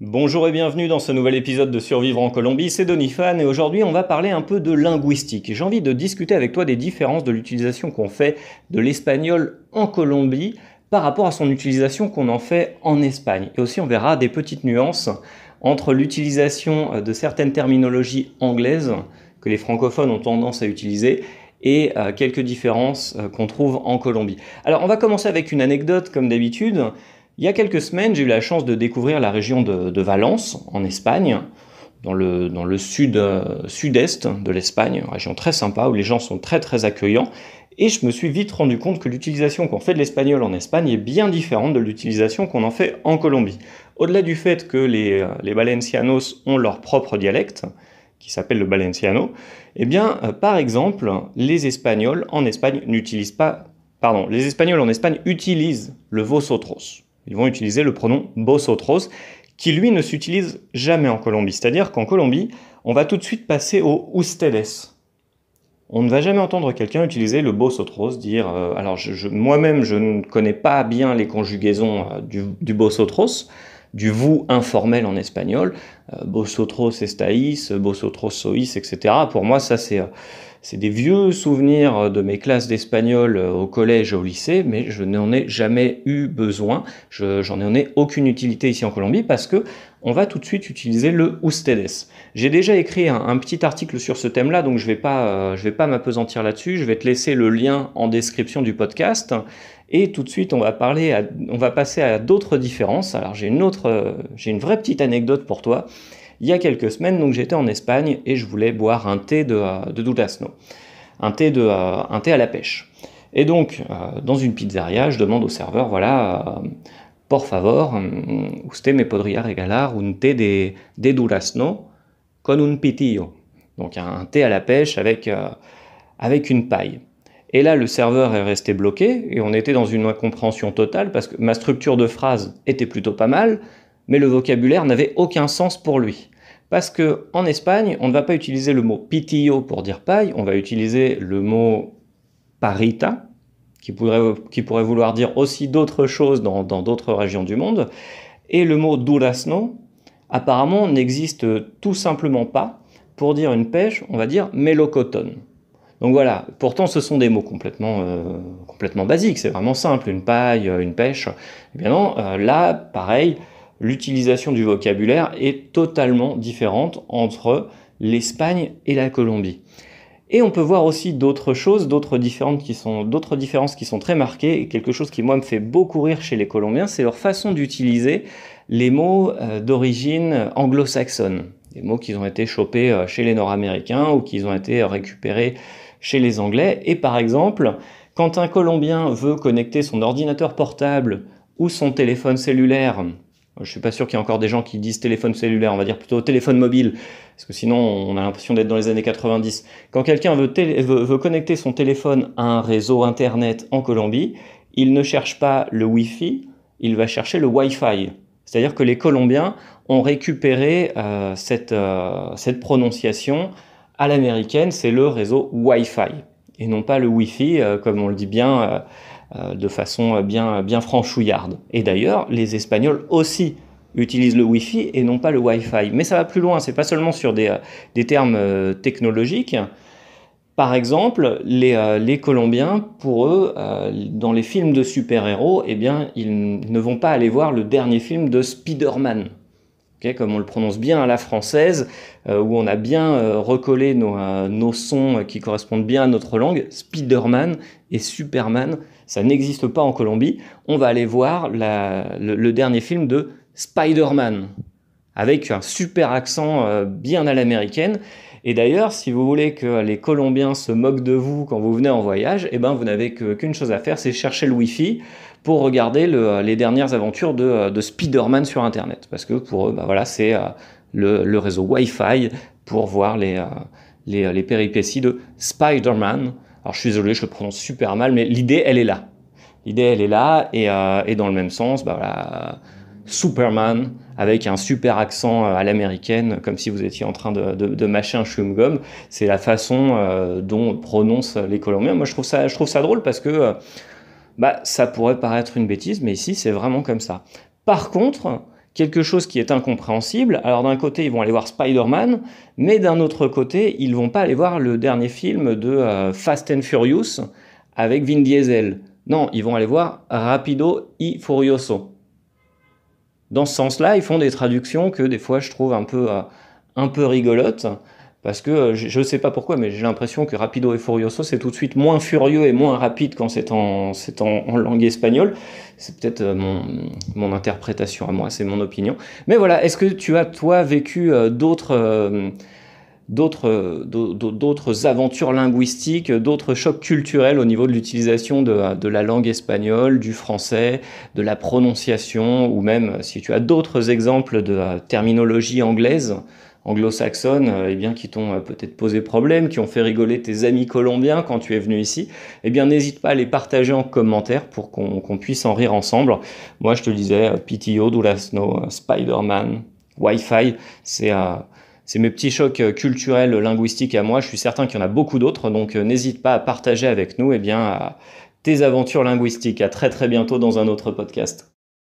Bonjour et bienvenue dans ce nouvel épisode de Survivre en Colombie, c'est Donifan et aujourd'hui on va parler un peu de linguistique. J'ai envie de discuter avec toi des différences de l'utilisation qu'on fait de l'espagnol en Colombie par rapport à son utilisation qu'on en fait en Espagne. Et aussi on verra des petites nuances entre l'utilisation euh, de certaines terminologies anglaises que les francophones ont tendance à utiliser et euh, quelques différences euh, qu'on trouve en Colombie. Alors on va commencer avec une anecdote comme d'habitude. Il y a quelques semaines, j'ai eu la chance de découvrir la région de, Valence, en Espagne, dans le, dans le sud, euh, sud-est de l'Espagne, une région très sympa où les gens sont très très accueillants. Et je me suis vite rendu compte que l'utilisation qu'on fait de l'espagnol en Espagne est bien différente de l'utilisation qu'on en fait en Colombie. Au-delà du fait que les, euh, Valencianos ont leur propre dialecte, qui s'appelle le Valenciano, eh bien, euh, par exemple, les Espagnols en Espagne n'utilisent pas, pardon, les Espagnols en Espagne utilisent le Vosotros. Ils vont utiliser le pronom vosotros, qui lui ne s'utilise jamais en Colombie. C'est-à-dire qu'en Colombie, on va tout de suite passer au ustedes. On ne va jamais entendre quelqu'un utiliser le vosotros, dire euh, alors moi-même je ne connais pas bien les conjugaisons euh, du, bosotros », du vous informel en espagnol, euh, Bosotros vosotros estáis, vosotros sois, etc. Pour moi, ça c'est c'est des vieux souvenirs de mes classes d'espagnol euh, au collège et au lycée, mais je n'en ai jamais eu besoin. j'en ai aucune utilité ici en Colombie parce que on va tout de suite utiliser le ustedes. J'ai déjà écrit un, petit article sur ce thème-là, donc je ne euh, vais pas, m'apesantir là-dessus. Je vais te laisser le lien en description du podcast. Et tout de suite, on va parler, on va passer à d'autres différences. Alors j'ai une autre, euh, j'ai une vraie petite anecdote pour toi il y a quelques semaines, donc j'étais en Espagne et je voulais boire un thé de, euh, de un thé, euh, un thé à la pêche. Et donc, euh, dans une pizzeria, je demande au serveur, voilà, por favor, mm, usted me podría regalar un thé de, de con un pitillo. Donc un thé à la pêche avec, avec une paille. Et là, le serveur est resté bloqué et on était dans une incompréhension totale parce que ma structure de phrase était plutôt pas mal, mais le vocabulaire n'avait aucun sens pour lui. Parce que en Espagne, on ne va pas utiliser le mot pitillo pour dire paille, on va utiliser le mot parita, qui pourrait, vouloir dire aussi d'autres choses dans d'autres régions du monde. Et le mot durasno, apparemment, n'existe tout simplement pas pour dire une pêche, on va dire mélocotone. Donc voilà, pourtant ce sont des mots euh, complètement, basiques, c'est vraiment simple, une paille, une pêche. Eh bien non, euh, là, pareil, l'utilisation du vocabulaire est totalement différente entre l'Espagne et la Colombie. Et on peut voir aussi d'autres choses, d'autres différences, qui sont, très marquées. Et quelque chose qui, moi, me fait beaucoup rire chez les Colombiens, c'est leur façon d'utiliser les mots euh, d'origine anglo-saxonne. Des mots qui ont été chopés euh, chez les Nord-Américains ou qui ont été récupérés chez les Anglais. Et par exemple, quand un Colombien veut connecter son ordinateur portable ou son téléphone cellulaire euh, je suis pas sûr qu'il y ait encore des gens qui disent téléphone cellulaire, on va dire plutôt téléphone mobile, parce que sinon on a l'impression d'être dans les années 90. Quand quelqu'un veut, connecter son téléphone à un réseau Internet en Colombie, il ne cherche pas le Wi-Fi, il va chercher le Wi-Fi. C'est-à-dire que les Colombiens ont récupéré euh, cette, euh, cette prononciation à l'américaine, c'est le réseau Wi-Fi, et non pas le Wi-Fi, comme on le dit bien euh, de façon bien, franchouillarde. Et d'ailleurs, les Espagnols aussi utilisent le Wi-Fi et non pas le Wi-Fi. Mais ça va plus loin, c'est pas seulement sur des, euh, termes euh, technologiques. Par exemple, les, Colombiens, pour eux, dans les films de super-héros, eh bien, ils ne vont pas aller voir le dernier film de Spider-Man comme on le prononce bien à la française, euh, où on a bien euh, recollé euh, nos, sons qui correspondent bien à notre langue, Spider-Man et Superman, ça n'existe pas en Colombie. On va aller voir le, dernier film de Spider-Man, avec un super accent bien à l'américaine. Et d'ailleurs, si vous voulez que les Colombiens se moquent de vous quand vous venez en voyage, eh ben, vous n'avez qu'une chose à faire, c'est chercher le Wi-Fi pour regarder euh, les dernières aventures de, euh, de Spider-Man sur Internet. Parce que pour eux, bah voilà, c'est euh, le, réseau Wi-Fi pour voir les, les, péripéties de Spider-Man. Alors je suis désolé, je le prononce super mal, mais l'idée, elle est là. L'idée, elle est là, et, et, dans le même sens, bah voilà, Superman, avec un super accent à l'américaine, comme si vous étiez en train de, de, mâcher un chewing-gum. C'est la façon dont prononcent les Colombiens. Moi, je trouve ça, je trouve ça drôle parce que bah, ça pourrait paraître une bêtise, mais ici, c'est vraiment comme ça. Par contre, quelque chose qui est incompréhensible, alors d'un côté, ils vont aller voir Spider-Man, mais d'un autre côté, ils vont pas aller voir le dernier film de euh, Fast and Furious avec Vin Diesel. Non, ils vont aller voir Rapido y Furioso. Dans ce sens-là, ils font des traductions que des fois je trouve un peu, euh, un peu rigolotes parce que euh, je ne sais pas pourquoi, mais j'ai l'impression que Rapido et Furioso, c'est tout de suite moins furieux et moins rapide quand c'est en, en, langue espagnole. C'est peut-être euh, mon, mon, interprétation à moi, c'est mon opinion. Mais voilà, est-ce que tu as, toi, vécu euh, d'autres d'autres aventures linguistiques, d'autres chocs culturels au niveau de l'utilisation de, de, la langue espagnole, du français, de la prononciation, ou même si tu as d'autres exemples de terminologie anglaise anglo-saxonnes euh, eh bien, qui t'ont euh, peut-être posé problème, qui ont fait rigoler tes amis colombiens quand tu es venu ici, eh bien n'hésite pas à les partager en commentaire pour qu'on puisse en rire ensemble. Moi je te disais euh, PTO, Dulasno, Spider-Man, Wi-Fi, c'est... mes petits chocs culturels, linguistiques à moi. Je suis certain qu'il y en a beaucoup d'autres, donc n'hésite pas à partager avec nous eh bien, tes aventures linguistiques. À très très bientôt dans un autre podcast.